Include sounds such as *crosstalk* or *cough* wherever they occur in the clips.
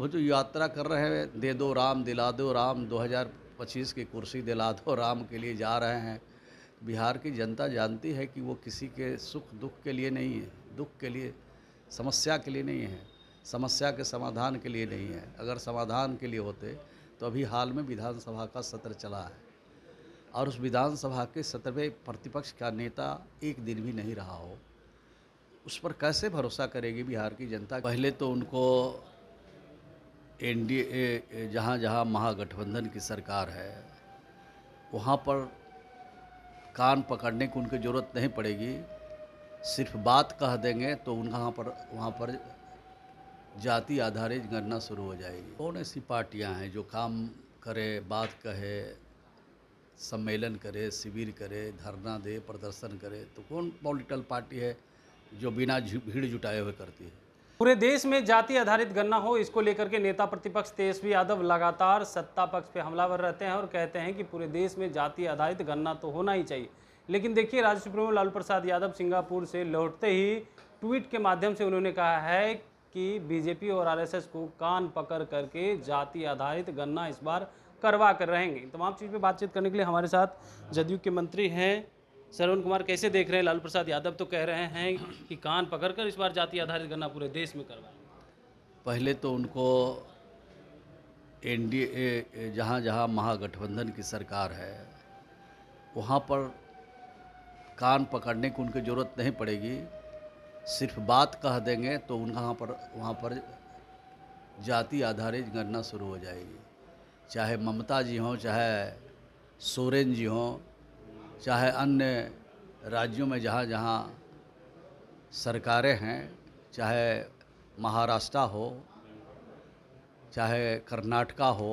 वो जो यात्रा कर रहे हैं दे दो राम दिला दो राम 2025 की कुर्सी दिला दो राम के लिए जा रहे हैं बिहार की जनता जानती है कि वो किसी के सुख दुख के लिए नहीं है दुख के लिए समस्या के लिए नहीं है समस्या के समाधान के लिए नहीं है अगर समाधान के लिए होते तो अभी हाल में विधानसभा का सत्र चला है और उस विधानसभा के सत्र में प्रतिपक्ष का नेता एक दिन भी नहीं रहा हो उस पर कैसे भरोसा करेगी बिहार की जनता पहले तो उनको एन डी ए जहाँ जहाँ महागठबंधन की सरकार है वहाँ पर कान पकड़ने की उनकी ज़रूरत नहीं पड़ेगी सिर्फ बात कह देंगे तो उनका पर वहाँ पर जाति आधारित गणना शुरू हो जाएगी कौन ऐसी पार्टियाँ हैं जो काम करे बात कहे सम्मेलन करे शिविर करे धरना दे प्रदर्शन करे तो कौन पॉलिटिकल पार्टी है जो बिना भीड़ जुटाए हुए करती है पूरे देश में जाति आधारित गन्ना हो इसको लेकर के नेता प्रतिपक्ष तेजस्वी यादव लगातार सत्ता पक्ष पे हमलावर रहते हैं और कहते हैं कि पूरे देश में जाति आधारित गन्ना तो होना ही चाहिए लेकिन देखिए राज्य सुप्रीमो लालू प्रसाद यादव सिंगापुर से लौटते ही ट्वीट के माध्यम से उन्होंने कहा है कि बीजेपी और आरएसएस को कान पकड़ करके जाति आधारित गन्ना इस बार करवा कर रहेंगे तमाम चीज़ पर बातचीत करने के लिए हमारे साथ जदयू के मंत्री हैं श्रवण कुमार कैसे देख रहे हैं लालू प्रसाद यादव तो कह रहे हैं कि कान पकड़कर इस बार जाति आधारित गणना पूरे देश में करवाएं पहले तो उनको एनडीए जहाँ जहाँ महागठबंधन की सरकार है वहाँ पर कान पकड़ने की उनकी ज़रूरत नहीं पड़ेगी सिर्फ बात कह देंगे तो उनका वहाँ पर वहाँ पर जाति आधारित गणना शुरू हो जाएगी चाहे ममता जी हों चाहे सोरेन जी हों चाहे अन्य राज्यों में जहाँ जहाँ सरकारें हैं चाहे महाराष्ट्र हो चाहे कर्नाटका हो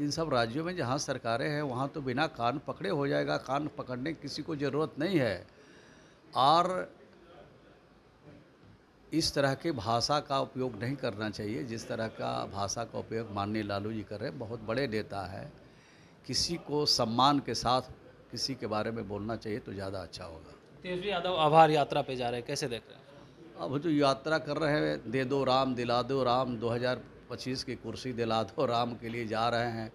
इन सब राज्यों में जहाँ सरकारें हैं वहाँ तो बिना कान पकड़े हो जाएगा कान पकड़ने की किसी को ज़रूरत नहीं है और इस तरह के भाषा का उपयोग नहीं करना चाहिए जिस तरह का भाषा का उपयोग माननीय लालू जी कर रहे हैं बहुत बड़े नेता है किसी को सम्मान के साथ इसी के बारे में बोलना चाहिए तो ज़्यादा अच्छा होगा तेजस्वी यादव आभार यात्रा पे जा रहे हैं कैसे देख रहे हैं अब जो यात्रा कर रहे हैं दे दो राम दिला दो राम 2025 की कुर्सी दिला दो *laughs* राम के लिए जा रहे हैं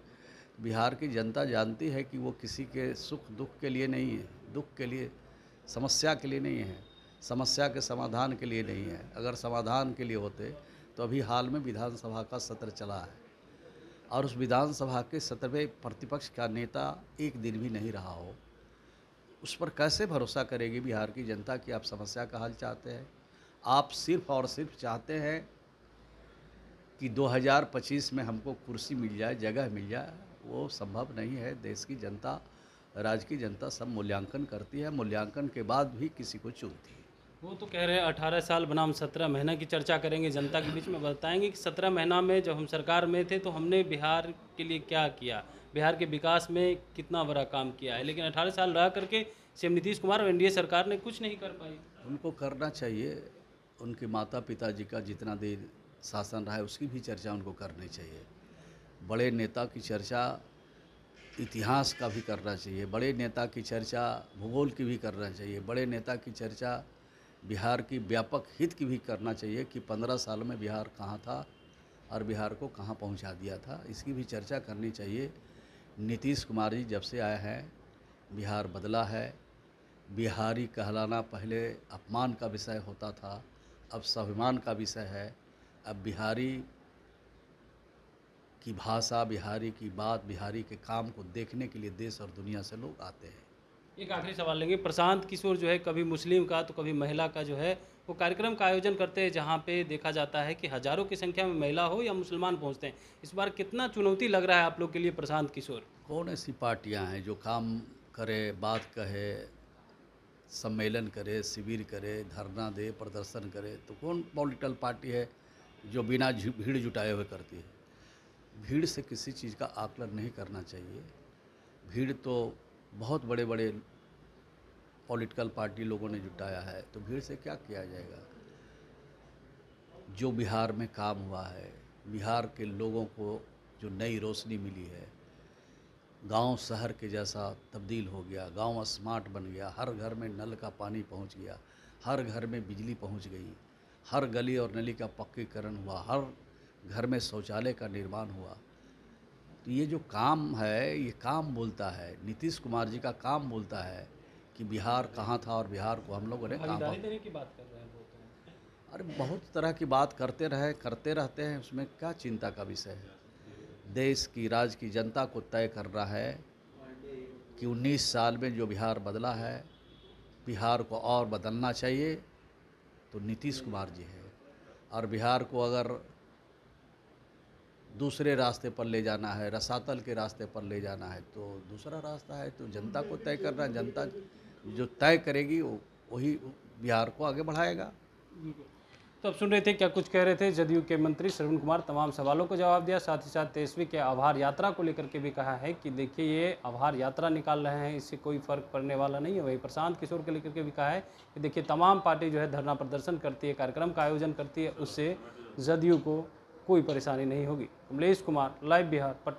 बिहार की जनता जानती है कि वो किसी के सुख दुख के लिए नहीं है दुख के लिए समस्या के लिए नहीं है समस्या के समाधान के लिए नहीं है अगर समाधान के लिए होते तो अभी हाल में विधानसभा का सत्र चला है और उस विधानसभा के सत्रहवें प्रतिपक्ष का नेता एक दिन भी नहीं रहा हो उस पर कैसे भरोसा करेगी बिहार की जनता कि आप समस्या का हल चाहते हैं आप सिर्फ और सिर्फ चाहते हैं कि 2025 में हमको कुर्सी मिल जाए जगह मिल जाए वो संभव नहीं है देश की जनता राज्य की जनता सब मूल्यांकन करती है मूल्यांकन के बाद भी किसी को चुनती है वो तो कह रहे हैं अठारह साल बनाम सत्रह महीना की चर्चा करेंगे जनता के बीच में बताएंगे कि सत्रह महीना में जब हम सरकार में थे तो हमने बिहार के लिए क्या किया बिहार के विकास में कितना बड़ा काम किया है लेकिन अठारह साल रह करके सीएम नीतीश कुमार और एनडीए सरकार ने कुछ नहीं कर पाई उनको करना चाहिए उनके माता पिताजी का जितना देर शासन रहा है उसकी भी चर्चा उनको करनी चाहिए बड़े नेता की चर्चा इतिहास का भी करना चाहिए बड़े नेता की चर्चा भूगोल की भी करना चाहिए बड़े नेता की चर्चा बिहार की व्यापक हित की भी करना चाहिए कि पंद्रह साल में बिहार कहाँ था और बिहार को कहाँ पहुँचा दिया था इसकी भी चर्चा करनी चाहिए नीतीश कुमार जी जब से आए हैं बिहार बदला है बिहारी कहलाना पहले अपमान का विषय होता था अब स्वाभिमान का विषय है अब बिहारी की भाषा बिहारी की बात बिहारी के काम को देखने के लिए देश और दुनिया से लोग आते हैं एक आखिरी सवाल लेंगे प्रशांत किशोर जो है कभी मुस्लिम का तो कभी महिला का जो है वो कार्यक्रम का आयोजन करते हैं जहाँ पे देखा जाता है कि हज़ारों की संख्या में महिला हो या मुसलमान पहुँचते हैं इस बार कितना चुनौती लग रहा है आप लोग के लिए प्रशांत किशोर कौन ऐसी पार्टियाँ हैं जो काम करे बात कहे सम्मेलन करे शिविर करे धरना दे प्रदर्शन करे तो कौन पॉलिटिकल पार्टी है जो बिना भीड़ जुटाए हुए करती है भीड़ से किसी चीज़ का आकलन नहीं करना चाहिए भीड़ तो बहुत बड़े बड़े पॉलिटिकल पार्टी लोगों ने जुटाया है तो भीड़ से क्या किया जाएगा जो बिहार में काम हुआ है बिहार के लोगों को जो नई रोशनी मिली है गांव शहर के जैसा तब्दील हो गया गांव स्मार्ट बन गया हर घर में नल का पानी पहुंच गया हर घर में बिजली पहुंच गई हर गली और नली का पक्कीकरण हुआ हर घर में शौचालय का निर्माण हुआ तो ये जो काम है ये काम बोलता है नीतीश कुमार जी का काम बोलता है कि बिहार कहाँ था और बिहार को हम लोगों ने कहाँ तो। अरे बहुत तरह की बात करते रहे करते रहते हैं उसमें क्या चिंता का विषय है देश की राज्य की जनता को तय कर रहा है कि 19 साल में जो बिहार बदला है बिहार को और बदलना चाहिए तो नीतीश कुमार जी है और बिहार को अगर दूसरे रास्ते पर ले जाना है रसातल के रास्ते पर ले जाना है तो दूसरा रास्ता है तो जनता को तय करना जनता जो तय करेगी वही बिहार को आगे बढ़ाएगा तो अब सुन रहे थे क्या कुछ कह रहे थे जदयू के मंत्री श्रवण कुमार तमाम सवालों को जवाब दिया साथ ही साथ तेजस्वी के आभार यात्रा को लेकर के भी कहा है कि देखिए ये आभार यात्रा निकाल रहे हैं इससे कोई फर्क पड़ने वाला नहीं है वही प्रशांत किशोर के लेकर के भी कहा है कि देखिए तमाम पार्टी जो है धरना प्रदर्शन करती है कार्यक्रम का आयोजन करती है उससे जदयू को कोई परेशानी नहीं होगी कमलेश कुमार लाइव बिहार पटना